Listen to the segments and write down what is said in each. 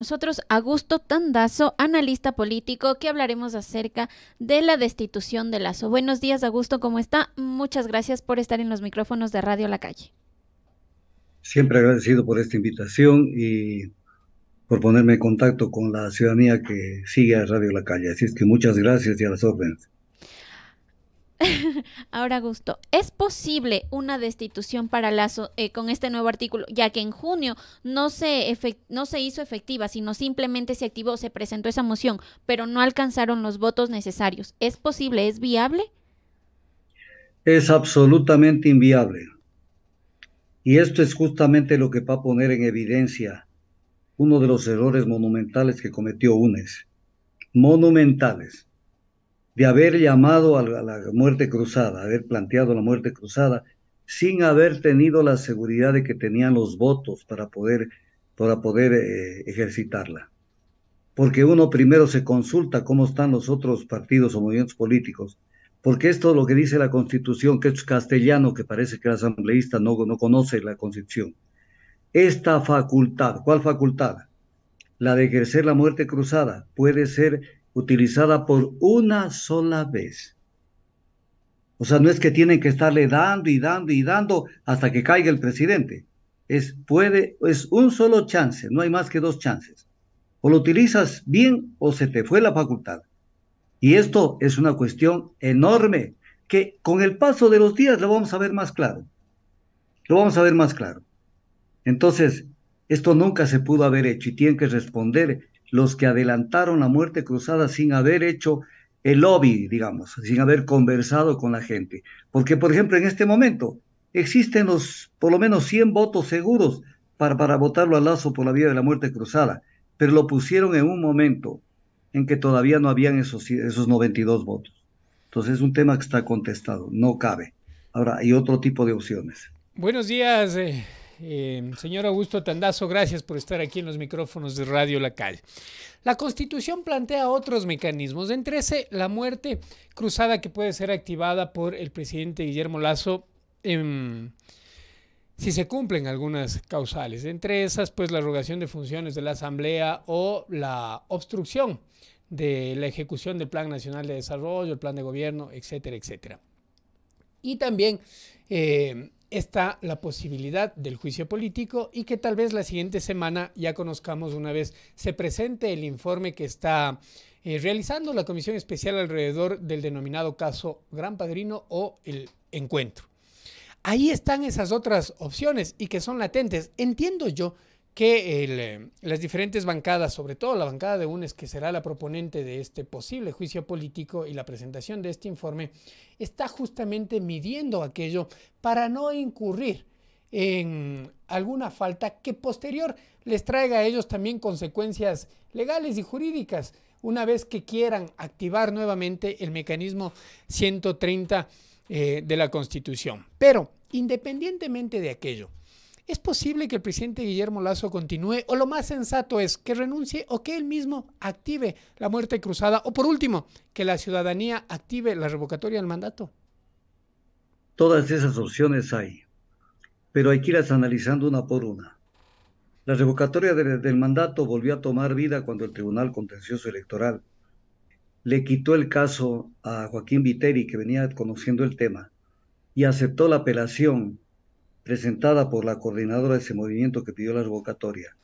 nosotros Augusto Tandazo, analista político, que hablaremos acerca de la destitución de Lazo. Buenos días, Augusto, ¿cómo está? Muchas gracias por estar en los micrófonos de Radio La Calle. Siempre agradecido por esta invitación y por ponerme en contacto con la ciudadanía que sigue a Radio La Calle. Así es que muchas gracias y a las órdenes. Ahora, Gusto, ¿es posible una destitución para Lazo eh, con este nuevo artículo, ya que en junio no se, no se hizo efectiva, sino simplemente se activó, se presentó esa moción, pero no alcanzaron los votos necesarios? ¿Es posible? ¿Es viable? Es absolutamente inviable. Y esto es justamente lo que va a poner en evidencia uno de los errores monumentales que cometió UNES. Monumentales de haber llamado a la, muerte cruzada, haber planteado la muerte cruzada, sin haber tenido la seguridad de que tenían los votos para poder, para poder eh, ejercitarla. Porque uno primero se consulta cómo están los otros partidos o movimientos políticos, porque esto es lo que dice la Constitución, que es castellano, que parece que el asambleísta no, no conoce la Constitución. Esta facultad, ¿cuál facultad? La de ejercer la muerte cruzada puede ser utilizada por una sola vez. O sea, no es que tienen que estarle dando y dando y dando hasta que caiga el presidente. Es, puede, es un solo chance, no hay más que dos chances. O lo utilizas bien o se te fue la facultad. Y esto es una cuestión enorme que con el paso de los días lo vamos a ver más claro. Lo vamos a ver más claro. Entonces, esto nunca se pudo haber hecho y tienen que responder los que adelantaron la muerte cruzada sin haber hecho el lobby, digamos, sin haber conversado con la gente. Porque, por ejemplo, en este momento existen los por lo menos 100 votos seguros para, para votarlo al Lazo por la vía de la muerte cruzada, pero lo pusieron en un momento en que todavía no habían esos, esos 92 votos. Entonces es un tema que está contestado, no cabe. Ahora hay otro tipo de opciones. Buenos días, eh, eh, señor Augusto Tandazo, gracias por estar aquí en los micrófonos de Radio La Calle. La Constitución plantea otros mecanismos, entre ese la muerte cruzada que puede ser activada por el presidente Guillermo Lazo. Em, si se cumplen algunas causales, entre esas pues la rogación de funciones de la Asamblea o la obstrucción de la ejecución del Plan Nacional de Desarrollo, el Plan de Gobierno, etcétera, etcétera. Y también eh, está la posibilidad del juicio político y que tal vez la siguiente semana ya conozcamos una vez se presente el informe que está eh, realizando la comisión especial alrededor del denominado caso Gran Padrino o el encuentro. Ahí están esas otras opciones y que son latentes. Entiendo yo que eh, las diferentes bancadas, sobre todo la bancada de UNES, que será la proponente de este posible juicio político y la presentación de este informe, está justamente midiendo aquello para no incurrir en alguna falta que posterior les traiga a ellos también consecuencias legales y jurídicas una vez que quieran activar nuevamente el mecanismo 130 eh, de la Constitución. Pero independientemente de aquello, ¿Es posible que el presidente Guillermo Lazo continúe o lo más sensato es que renuncie o que él mismo active la muerte cruzada o por último, que la ciudadanía active la revocatoria del mandato? Todas esas opciones hay, pero hay que irlas analizando una por una. La revocatoria del mandato volvió a tomar vida cuando el Tribunal Contencioso Electoral le quitó el caso a Joaquín Viteri, que venía conociendo el tema, y aceptó la apelación presentada por la coordinadora de ese movimiento que pidió la revocatoria,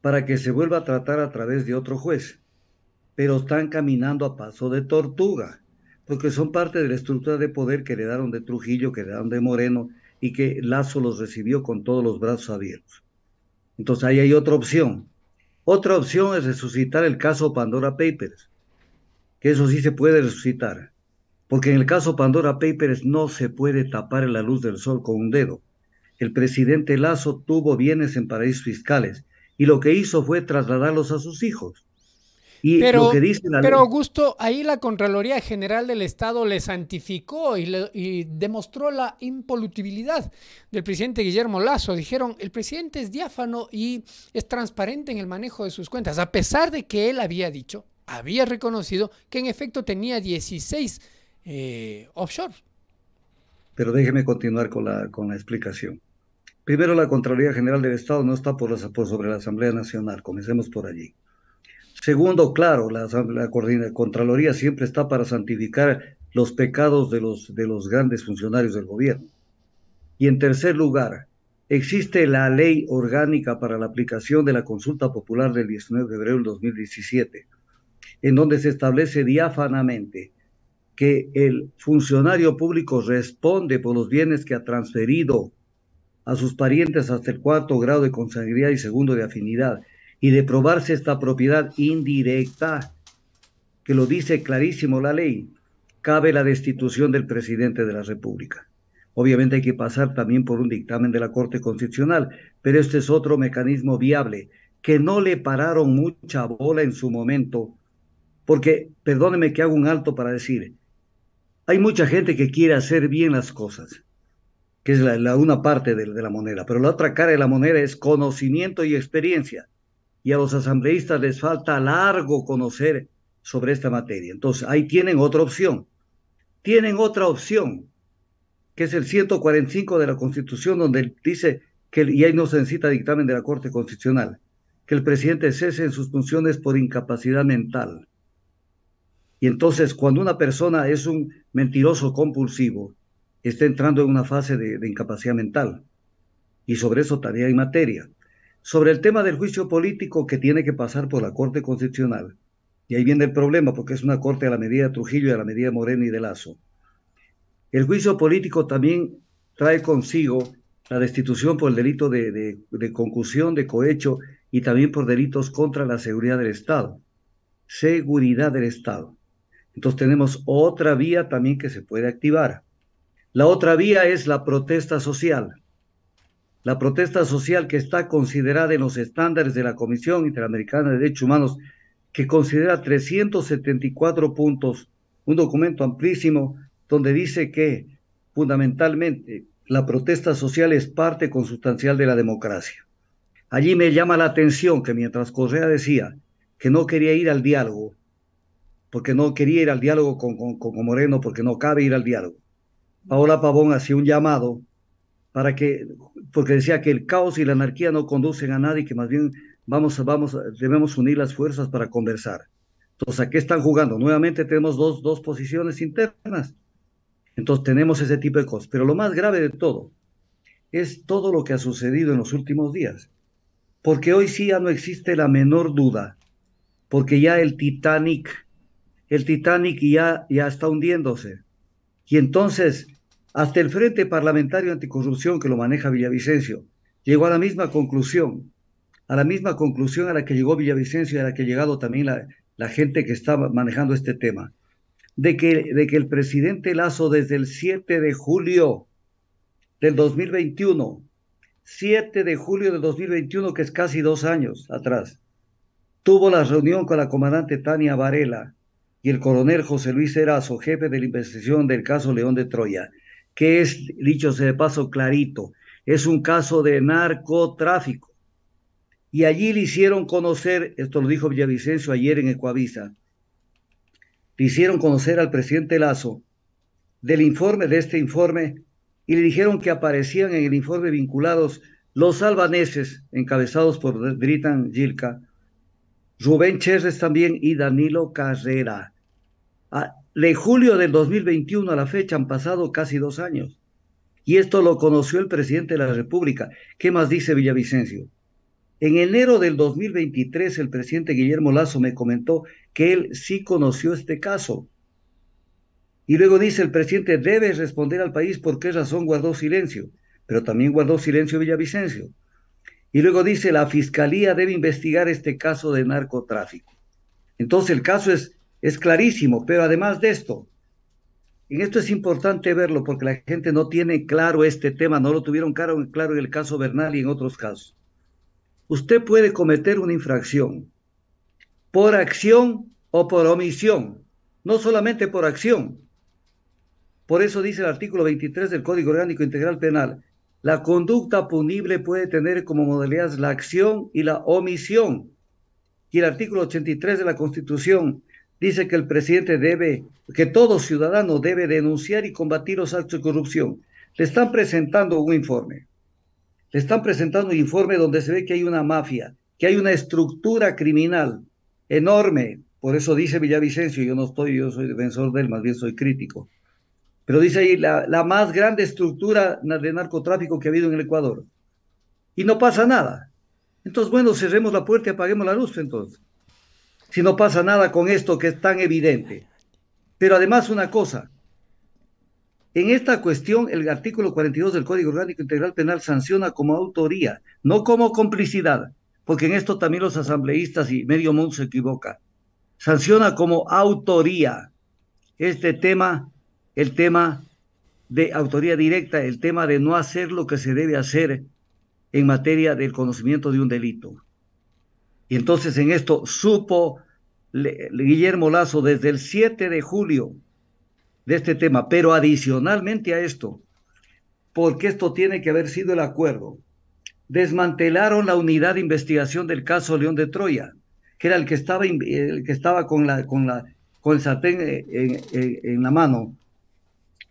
para que se vuelva a tratar a través de otro juez. Pero están caminando a paso de tortuga, porque son parte de la estructura de poder que le dieron de Trujillo, que le dieron de Moreno, y que Lazo los recibió con todos los brazos abiertos. Entonces ahí hay otra opción. Otra opción es resucitar el caso Pandora Papers, que eso sí se puede resucitar, porque en el caso Pandora Papers no se puede tapar la luz del sol con un dedo el presidente Lazo tuvo bienes en paraísos fiscales y lo que hizo fue trasladarlos a sus hijos. pero, pero Augusto, ahí la Contraloría General del Estado le santificó y, demostró la impolutibilidad del presidente Guillermo Lazo. Dijeron, el presidente es diáfano y es transparente en el manejo de sus cuentas, a pesar de que él había dicho, había reconocido que en efecto tenía 16 eh, offshore. Pero déjeme continuar con la, con la explicación. Primero, la Contraloría General del Estado no está por, sobre la Asamblea Nacional, comencemos por allí. Segundo, claro, la, Contraloría siempre está para santificar los pecados de los, de los grandes funcionarios del gobierno. Y en tercer lugar, existe la ley orgánica para la aplicación de la consulta popular del 19 de febrero del 2017, en donde se establece diáfanamente que el funcionario público responde por los bienes que ha transferido a sus parientes hasta el cuarto grado de consanguinidad y segundo de afinidad, y de probarse esta propiedad indirecta, que lo dice clarísimo la ley, cabe la destitución del presidente de la República. Obviamente hay que pasar también por un dictamen de la Corte Constitucional, pero este es otro mecanismo viable que no le pararon mucha bola en su momento, porque, perdóneme que hago un alto para decir, hay mucha gente que quiere hacer bien las cosas, que es la, una parte de, la moneda, pero la otra cara de la moneda es conocimiento y experiencia. Y a los asambleístas les falta largo conocer sobre esta materia. Entonces, ahí tienen otra opción. Tienen otra opción, que es el 145 de la Constitución, donde dice que, y ahí no se necesita dictamen de la Corte Constitucional, que el presidente cese en sus funciones por incapacidad mental. Y entonces, cuando una persona es un mentiroso compulsivo, está entrando en una fase de, incapacidad mental. Y sobre eso tarea y materia. Sobre el tema del juicio político que tiene que pasar por la Corte Constitucional. Y ahí viene el problema, porque es una corte a la medida de Trujillo, a la medida de Moreno y de Lazo. El juicio político también trae consigo la destitución por el delito de, de, concusión, de cohecho y también por delitos contra la seguridad del Estado. Seguridad del Estado. Entonces tenemos otra vía también que se puede activar. La otra vía es la protesta social. La protesta social que está considerada en los estándares de la Comisión Interamericana de Derechos Humanos, que considera 374 puntos, un documento amplísimo donde dice que fundamentalmente la protesta social es parte consustancial de la democracia. Allí me llama la atención que mientras Correa decía que no quería ir al diálogo, porque no quería ir al diálogo con, con Moreno, porque no cabe ir al diálogo, Paola Pavón hacía un llamado para que, porque decía que el caos y la anarquía no conducen a nadie, que más bien vamos, vamos, debemos unir las fuerzas para conversar. Entonces, ¿a qué están jugando? Nuevamente tenemos dos, dos posiciones internas. Entonces, tenemos ese tipo de cosas. Pero lo más grave de todo es todo lo que ha sucedido en los últimos días. Porque hoy sí ya no existe la menor duda. Porque ya el Titanic, el Titanic ya, ya está hundiéndose. Y entonces, hasta el Frente Parlamentario Anticorrupción que lo maneja Villavicencio llegó a la misma conclusión, a la misma conclusión a la que llegó Villavicencio y a la que ha llegado también la, gente que está manejando este tema, de que, de que el presidente Lazo desde el 7 de julio del 2021, 7 de julio del 2021, que es casi dos años atrás, tuvo la reunión con la comandante Tania Varela y el coronel José Luis Erazo, jefe de la investigación del caso León de Troya que es, dicho sea de paso clarito, es un caso de narcotráfico. Y allí le hicieron conocer, esto lo dijo Villavicencio ayer en Ecuavisa, le hicieron conocer al presidente Lazo del informe, de este informe, y le dijeron que aparecían en el informe vinculados los albaneses, encabezados por Dritan Gilka, Rubén Chérez también y Danilo Carrera. Ah, de julio del 2021 a la fecha han pasado casi dos años. Y esto lo conoció el presidente de la República. ¿Qué más dice Villavicencio? En enero del 2023 el presidente Guillermo Lazo me comentó que él sí conoció este caso. Y luego dice el presidente debe responder al país por qué razón guardó silencio, pero también guardó silencio Villavicencio. Y luego dice la fiscalía debe investigar este caso de narcotráfico. Entonces el caso es es clarísimo, pero además de esto, en esto es importante verlo porque la gente no tiene claro este tema, no lo tuvieron claro, claro en el caso Bernal y en otros casos. Usted puede cometer una infracción por acción o por omisión, no solamente por acción. Por eso dice el artículo 23 del Código Orgánico Integral Penal, la conducta punible puede tener como modalidades la acción y la omisión. Y el artículo 83 de la Constitución dice que el presidente debe, que todo ciudadano debe denunciar y combatir los actos de corrupción. Le están presentando un informe. Le están presentando un informe donde se ve que hay una mafia, que hay una estructura criminal enorme. Por eso dice Villavicencio, yo no estoy, yo soy defensor de él, más bien soy crítico. Pero dice ahí la, la más grande estructura de narcotráfico que ha habido en el Ecuador. Y no pasa nada. Entonces, bueno, cerremos la puerta y apaguemos la luz entonces si no pasa nada con esto que es tan evidente. Pero además una cosa, en esta cuestión el artículo 42 del Código Orgánico Integral Penal sanciona como autoría, no como complicidad, porque en esto también los asambleístas y medio mundo se equivoca. Sanciona como autoría este tema, el tema de autoría directa, el tema de no hacer lo que se debe hacer en materia del conocimiento de un delito. Y entonces en esto supo Guillermo Lazo desde el 7 de julio de este tema, pero adicionalmente a esto, porque esto tiene que haber sido el acuerdo, desmantelaron la unidad de investigación del caso León de Troya, que era el que estaba, el que estaba con, la, con, la, con el satén eh, en la mano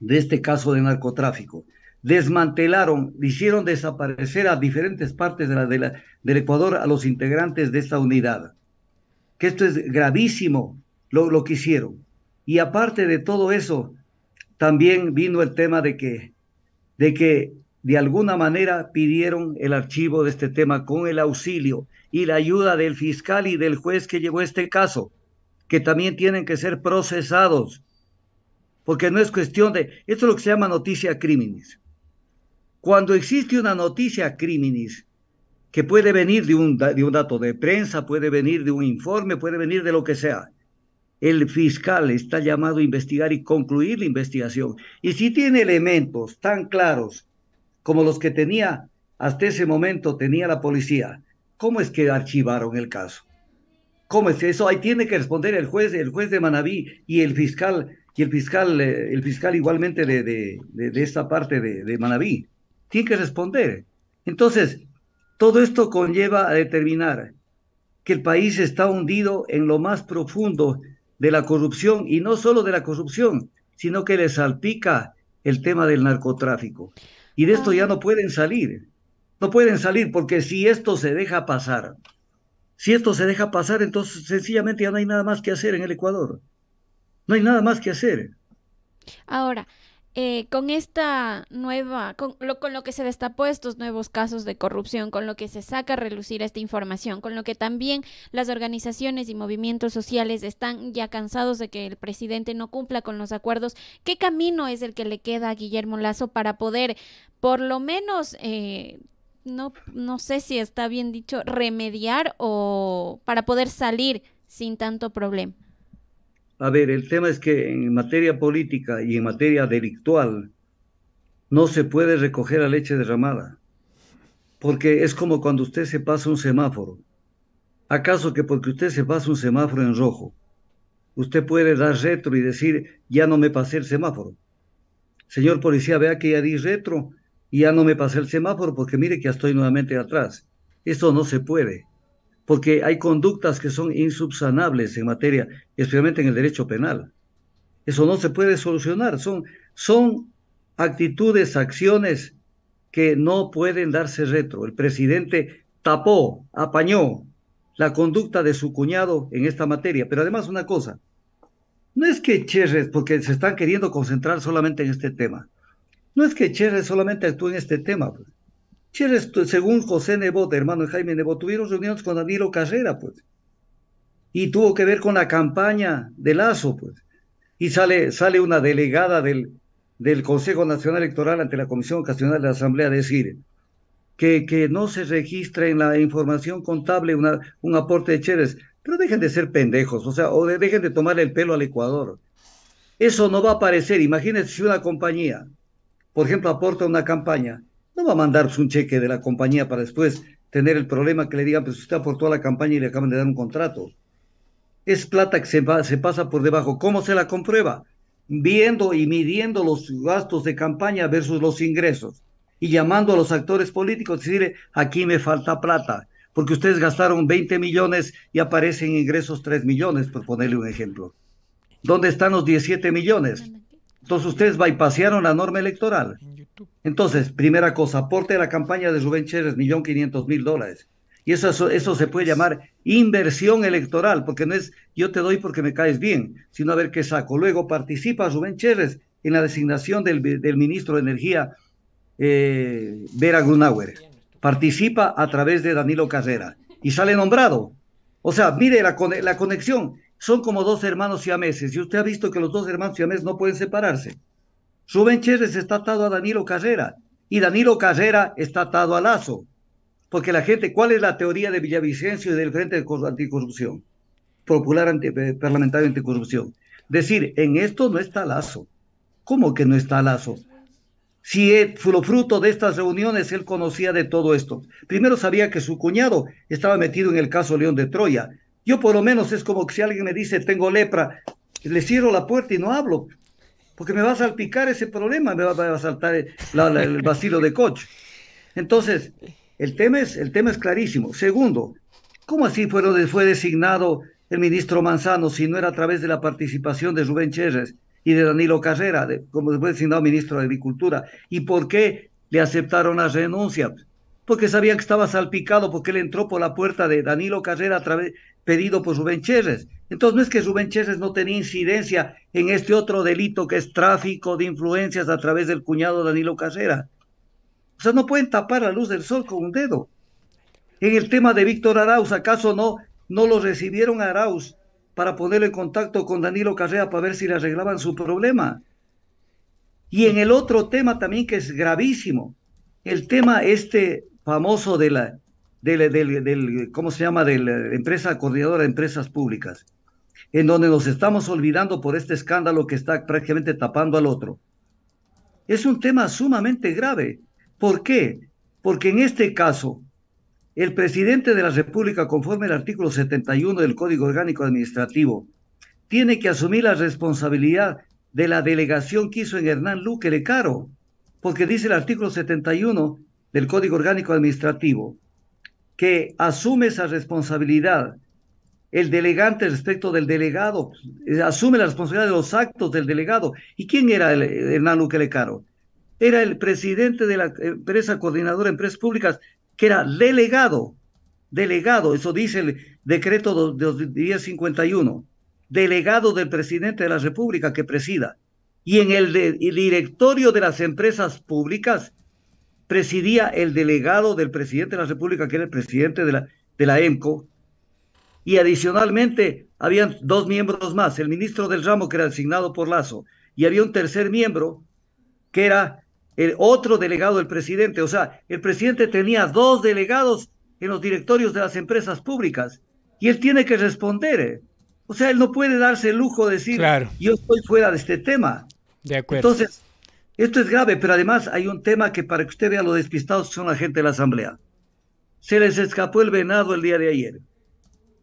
de este caso de narcotráfico desmantelaron, hicieron desaparecer a diferentes partes de la, del Ecuador a los integrantes de esta unidad. Que esto es gravísimo lo, que hicieron. Y aparte de todo eso, también vino el tema de que, de que de alguna manera pidieron el archivo de este tema con el auxilio y la ayuda del fiscal y del juez que llevó este caso, que también tienen que ser procesados, porque no es cuestión de, esto es lo que se llama noticia criminis cuando existe una noticia criminis, que puede venir de un, de un dato de prensa, puede venir de un informe, puede venir de lo que sea, el fiscal está llamado a investigar y concluir la investigación. Y si tiene elementos tan claros como los que tenía hasta ese momento, tenía la policía, ¿cómo es que archivaron el caso? ¿Cómo es eso? Ahí tiene que responder el juez, el juez de Manabí y el fiscal, y el fiscal, eh, el fiscal igualmente de, de esta parte de, Manabí tiene que responder. Entonces, todo esto conlleva a determinar que el país está hundido en lo más profundo de la corrupción y no solo de la corrupción, sino que le salpica el tema del narcotráfico. Y de esto ya ah. no pueden salir. No pueden salir porque si esto se deja pasar, si esto se deja pasar, entonces sencillamente ya no hay nada más que hacer en el Ecuador. No hay nada más que hacer. Ahora, eh, con esta nueva, con lo, con lo que se destapó estos nuevos casos de corrupción, con lo que se saca a relucir esta información, con lo que también las organizaciones y movimientos sociales están ya cansados de que el presidente no cumpla con los acuerdos, ¿qué camino es el que le queda a Guillermo Lazo para poder, por lo menos, eh, no, no sé si está bien dicho, remediar o para poder salir sin tanto problema? A ver, el tema es que en materia política y en materia delictual no se puede recoger la leche derramada, porque es como cuando usted se pasa un semáforo. ¿Acaso que porque usted se pasa un semáforo en rojo, usted puede dar retro y decir, ya no me pasé el semáforo? Señor policía, vea que ya di retro y ya no me pasé el semáforo porque mire que ya estoy nuevamente atrás. Eso no se puede porque hay conductas que son insubsanables en materia, especialmente en el derecho penal. Eso no se puede solucionar, son, son actitudes, acciones que no pueden darse retro. El presidente tapó, apañó la conducta de su cuñado en esta materia, pero además una cosa, no es que Cherres, porque se están queriendo concentrar solamente en este tema, no es que Cherres solamente actúe en este tema, Chérez, según José Nebot, hermano de Jaime Nebot, tuvieron reuniones con Danilo Carrera, pues. Y tuvo que ver con la campaña de Lazo, pues. Y sale, sale una delegada del, del Consejo Nacional Electoral ante la Comisión Ocasional de la Asamblea a decir que, que no se registra en la información contable una, un aporte de Chérez. Pero dejen de ser pendejos, o sea, o dejen de tomar el pelo al Ecuador. Eso no va a aparecer. Imagínense si una compañía, por ejemplo, aporta una campaña no va a mandarse un cheque de la compañía para después tener el problema que le digan, pues usted aportó a la campaña y le acaban de dar un contrato. Es plata que se, pasa por debajo. ¿Cómo se la comprueba? Viendo y midiendo los gastos de campaña versus los ingresos y llamando a los actores políticos y decirle, aquí me falta plata, porque ustedes gastaron 20 millones y aparecen ingresos 3 millones, por ponerle un ejemplo. ¿Dónde están los 17 millones? Entonces ustedes bypasearon la norma electoral. Entonces, primera cosa, aporte a la campaña de Rubén Chérez, millón quinientos mil dólares. Y eso, eso, se puede llamar inversión electoral, porque no es yo te doy porque me caes bien, sino a ver qué saco. Luego participa Rubén Chérez en la designación del, ministro de Energía, eh, Vera Grunauer. Participa a través de Danilo Carrera y sale nombrado. O sea, mire la, la conexión son como dos hermanos siameses y usted ha visto que los dos hermanos siameses no pueden separarse. Rubén Chérez está atado a Danilo Carrera y Danilo Carrera está atado a Lazo. Porque la gente, ¿cuál es la teoría de Villavicencio y del Frente de Anticorrupción? Popular anti, eh, Parlamentario Anticorrupción. Decir, en esto no está Lazo. ¿Cómo que no está Lazo? Si fue lo fruto de estas reuniones él conocía de todo esto. Primero sabía que su cuñado estaba metido en el caso León de Troya, yo por lo menos es como que si alguien me dice, tengo lepra, le cierro la puerta y no hablo, porque me va a salpicar ese problema, me va, a saltar el, la, de coche. Entonces, el tema, es, el tema es clarísimo. Segundo, ¿cómo así fue, fue designado el ministro Manzano si no era a través de la participación de Rubén Chérez y de Danilo Carrera, como fue designado ministro de Agricultura? ¿Y por qué le aceptaron la renuncia? porque sabían que estaba salpicado, porque él entró por la puerta de Danilo Carrera a través, pedido por Rubén Chérez. Entonces, no es que Rubén Chérez no tenía incidencia en este otro delito que es tráfico de influencias a través del cuñado Danilo Carrera. O sea, no pueden tapar la luz del sol con un dedo. En el tema de Víctor Arauz, ¿acaso no, no lo recibieron a Arauz para ponerlo en contacto con Danilo Carrera para ver si le arreglaban su problema? Y en el otro tema también que es gravísimo, el tema este famoso de la, del, del, ¿cómo se llama?, de la eh, empresa coordinadora de empresas públicas, en donde nos estamos olvidando por este escándalo que está prácticamente tapando al otro. Es un tema sumamente grave. ¿Por qué? Porque en este caso, el presidente de la República, conforme al artículo 71 del Código Orgánico Administrativo, tiene que asumir la responsabilidad de la delegación que hizo en Hernán Luque Lecaro, porque dice el artículo 71 del Código Orgánico Administrativo que asume esa responsabilidad el delegante respecto del delegado, eh, asume la responsabilidad de los actos del delegado. ¿Y quién era el, eh, Hernán Luque Lecaro? Era el presidente de la empresa coordinadora de empresas públicas, que era delegado, delegado, eso dice el decreto de 1051, delegado del presidente de la República que presida. Y en el directorio de las empresas públicas presidía el delegado del presidente de la República, que era el presidente de la, de la EMCO, y adicionalmente habían dos miembros más, el ministro del ramo que era designado por Lazo, y había un tercer miembro que era el otro delegado del presidente. O sea, el presidente tenía dos delegados en los directorios de las empresas públicas y él tiene que responder. ¿eh? O sea, él no puede darse el lujo de decir, yo estoy fuera de este tema. De acuerdo. Entonces, esto es grave, pero además hay un tema que para que usted vea lo despistados son la gente de la Asamblea. Se les escapó el venado el día de ayer.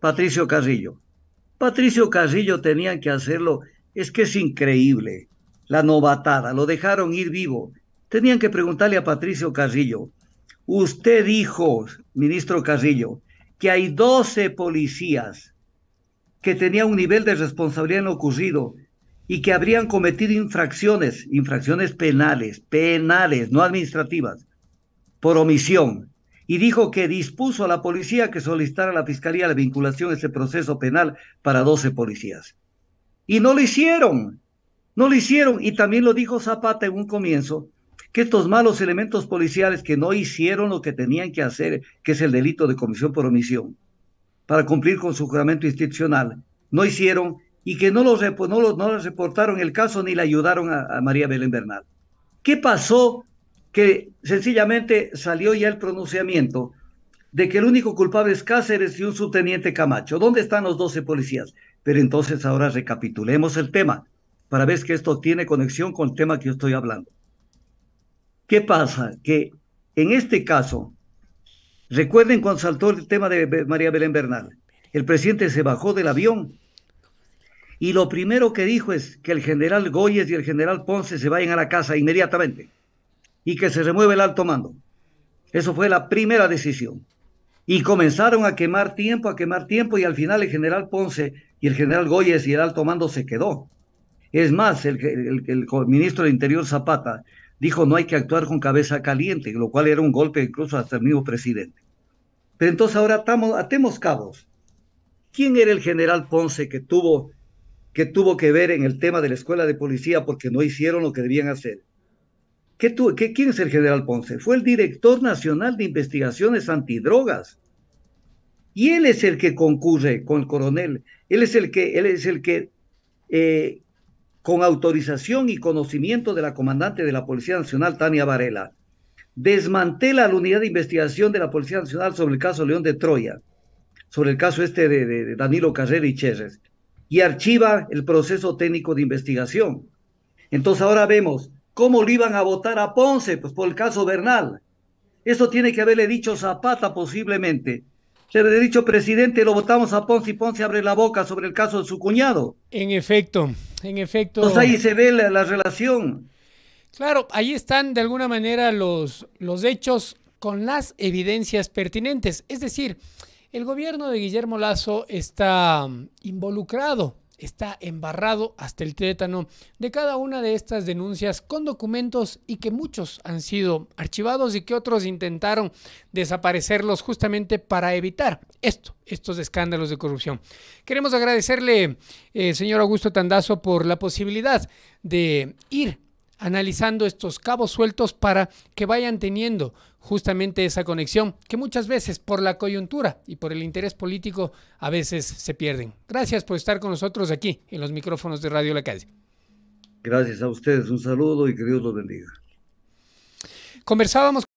Patricio Carrillo. Patricio Carrillo tenían que hacerlo. Es que es increíble la novatada. Lo dejaron ir vivo. Tenían que preguntarle a Patricio Carrillo. Usted dijo, ministro Carrillo, que hay 12 policías que tenían un nivel de responsabilidad en lo ocurrido y que habrían cometido infracciones, infracciones penales, penales, no administrativas, por omisión. Y dijo que dispuso a la policía que solicitara a la fiscalía la vinculación a ese proceso penal para 12 policías. Y no lo hicieron, no lo hicieron. Y también lo dijo Zapata en un comienzo, que estos malos elementos policiales que no hicieron lo que tenían que hacer, que es el delito de comisión por omisión, para cumplir con su juramento institucional, no hicieron y que no los, no los, no reportaron el caso ni le ayudaron a, a María Belén Bernal. ¿Qué pasó? Que sencillamente salió ya el pronunciamiento de que el único culpable es Cáceres y un subteniente Camacho. ¿Dónde están los 12 policías? Pero entonces ahora recapitulemos el tema para ver que esto tiene conexión con el tema que yo estoy hablando. ¿Qué pasa? Que en este caso, recuerden cuando saltó el tema de María Belén Bernal, el presidente se bajó del avión y lo primero que dijo es que el general Goyes y el general Ponce se vayan a la casa inmediatamente y que se remueve el alto mando. Eso fue la primera decisión. Y comenzaron a quemar tiempo, a quemar tiempo y al final el general Ponce y el general Goyes y el alto mando se quedó. Es más, el, ministro del Interior Zapata dijo no hay que actuar con cabeza caliente, lo cual era un golpe incluso hasta el mismo presidente. Pero entonces ahora estamos, atemos cabos. ¿Quién era el general Ponce que tuvo que tuvo que ver en el tema de la escuela de policía porque no hicieron lo que debían hacer. ¿Qué qué, ¿Quién es el general Ponce? Fue el director nacional de investigaciones antidrogas. Y él es el que concurre con el coronel. Él es el que, él es el que eh, con autorización y conocimiento de la comandante de la Policía Nacional, Tania Varela, desmantela la unidad de investigación de la Policía Nacional sobre el caso León de Troya, sobre el caso este de, Danilo Carrera y Chérez y archiva el proceso técnico de investigación. Entonces ahora vemos cómo le iban a votar a Ponce, pues por el caso Bernal. Eso tiene que haberle dicho Zapata posiblemente. Se ha dicho, presidente, lo votamos a Ponce y Ponce abre la boca sobre el caso de su cuñado. En efecto, en efecto. Entonces ahí se ve la, relación. Claro, ahí están de alguna manera los, los hechos con las evidencias pertinentes. Es decir, el gobierno de Guillermo Lazo está mm, involucrado está embarrado hasta el tétano de cada una de estas denuncias con documentos y que muchos han sido archivados y que otros intentaron desaparecerlos justamente para evitar esto, estos escándalos de corrupción. Queremos agradecerle, eh, señor Augusto Tandazo, por la posibilidad de ir analizando estos cabos sueltos para que vayan teniendo justamente esa conexión que muchas veces por la coyuntura y por el interés político a veces se pierden. Gracias por estar con nosotros aquí en los micrófonos de Radio La Calle. Gracias a ustedes, un saludo y que Dios los bendiga. Conversábamos